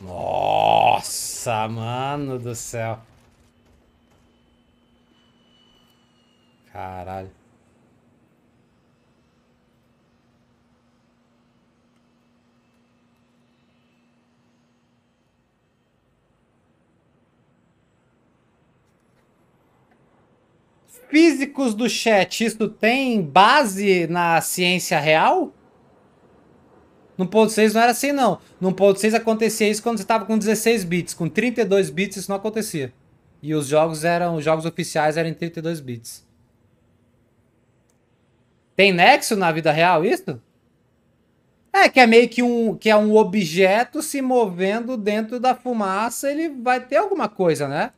Nossa, mano do céu. Caralho. Físicos do chat, isso tem base na ciência real? No ponto 6 não era assim, não. No ponto 6 acontecia isso quando você tava com 16 bits. Com 32 bits isso não acontecia. E os jogos eram. Os jogos oficiais eram em 32 bits. Tem nexo na vida real isso? É, que é meio que um, que é um objeto se movendo dentro da fumaça, ele vai ter alguma coisa, né?